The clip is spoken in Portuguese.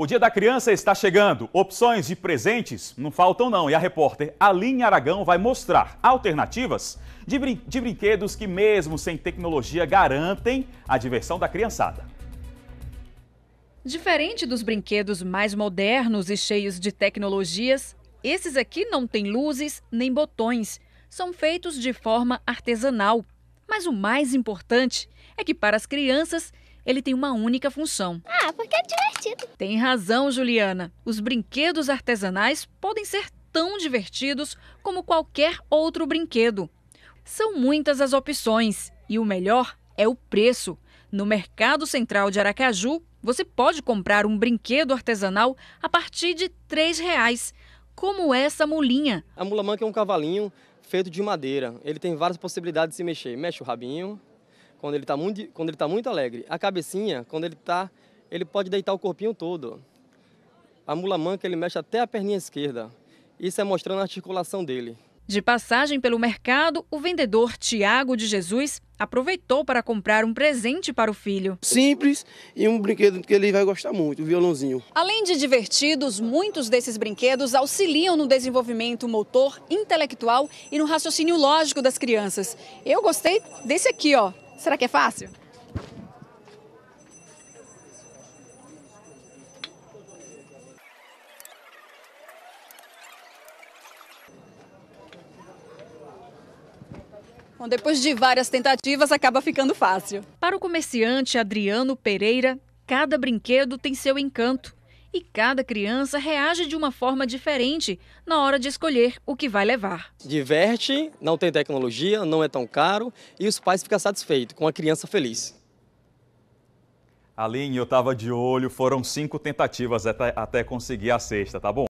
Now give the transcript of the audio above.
O Dia da Criança está chegando. Opções de presentes não faltam não. E a repórter Aline Aragão vai mostrar alternativas de, brin de brinquedos que mesmo sem tecnologia garantem a diversão da criançada. Diferente dos brinquedos mais modernos e cheios de tecnologias, esses aqui não têm luzes nem botões. São feitos de forma artesanal. Mas o mais importante é que para as crianças ele tem uma única função. Ah, porque é divertido. Tem razão, Juliana. Os brinquedos artesanais podem ser tão divertidos como qualquer outro brinquedo. São muitas as opções e o melhor é o preço. No Mercado Central de Aracaju, você pode comprar um brinquedo artesanal a partir de R$ reais, como essa mulinha. A mula manca é um cavalinho feito de madeira. Ele tem várias possibilidades de se mexer. Mexe o rabinho, quando ele está muito, quando ele tá muito alegre. A cabecinha, quando ele está, ele pode deitar o corpinho todo. A mula manca, ele mexe até a perninha esquerda. Isso é mostrando a articulação dele. De passagem pelo mercado, o vendedor Tiago de Jesus aproveitou para comprar um presente para o filho. Simples e um brinquedo que ele vai gostar muito, o violãozinho. Além de divertidos, muitos desses brinquedos auxiliam no desenvolvimento motor, intelectual e no raciocínio lógico das crianças. Eu gostei desse aqui, ó, Será que é fácil? Bom, depois de várias tentativas, acaba ficando fácil. Para o comerciante Adriano Pereira, cada brinquedo tem seu encanto e cada criança reage de uma forma diferente na hora de escolher o que vai levar. Diverte, não tem tecnologia, não é tão caro e os pais ficam satisfeitos com a criança feliz. Aline, eu estava de olho, foram cinco tentativas até, até conseguir a sexta, tá bom?